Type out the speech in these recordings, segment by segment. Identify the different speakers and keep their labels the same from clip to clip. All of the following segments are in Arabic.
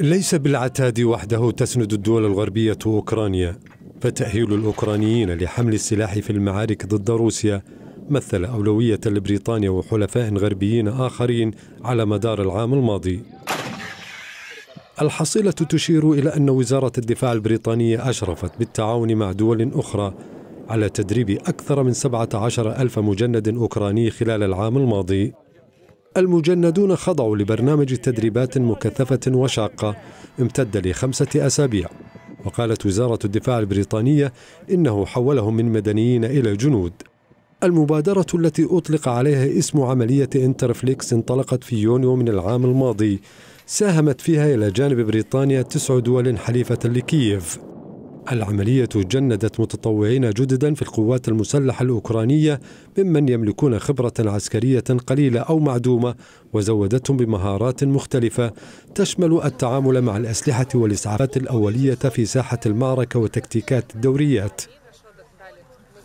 Speaker 1: ليس بالعتاد وحده تسند الدول الغربية أوكرانيا فتأهيل الأوكرانيين لحمل السلاح في المعارك ضد روسيا مثل أولوية لبريطانيا وحلفاء غربيين آخرين على مدار العام الماضي الحصيلة تشير إلى أن وزارة الدفاع البريطانية أشرفت بالتعاون مع دول أخرى على تدريب أكثر من 17 ألف مجند أوكراني خلال العام الماضي المجندون خضعوا لبرنامج تدريبات مكثفة وشاقة امتد لخمسة أسابيع وقالت وزارة الدفاع البريطانية إنه حولهم من مدنيين إلى جنود المبادرة التي أطلق عليها اسم عملية انترفليكس انطلقت في يونيو من العام الماضي ساهمت فيها إلى جانب بريطانيا تسع دول حليفة لكييف العملية جندت متطوعين جددا في القوات المسلحة الأوكرانية ممن يملكون خبرة عسكرية قليلة أو معدومة وزودتهم بمهارات مختلفة تشمل التعامل مع الأسلحة والإسعافات الأولية في ساحة المعركة وتكتيكات الدوريات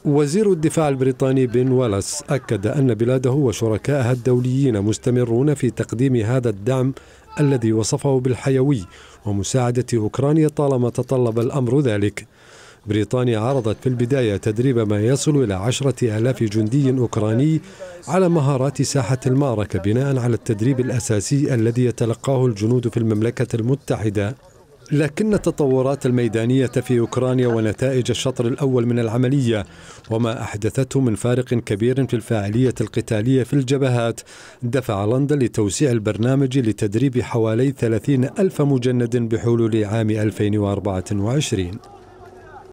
Speaker 1: وزير الدفاع البريطاني بن والاس أكد أن بلاده وشركائها الدوليين مستمرون في تقديم هذا الدعم الذي وصفه بالحيوي ومساعدة أوكرانيا طالما تطلب الأمر ذلك بريطانيا عرضت في البداية تدريب ما يصل إلى عشرة آلاف جندي أوكراني على مهارات ساحة المعركة بناء على التدريب الأساسي الذي يتلقاه الجنود في المملكة المتحدة لكن التطورات الميدانية في أوكرانيا ونتائج الشطر الأول من العملية وما أحدثته من فارق كبير في الفاعلية القتالية في الجبهات دفع لندن لتوسيع البرنامج لتدريب حوالي 30 ألف مجند بحلول عام 2024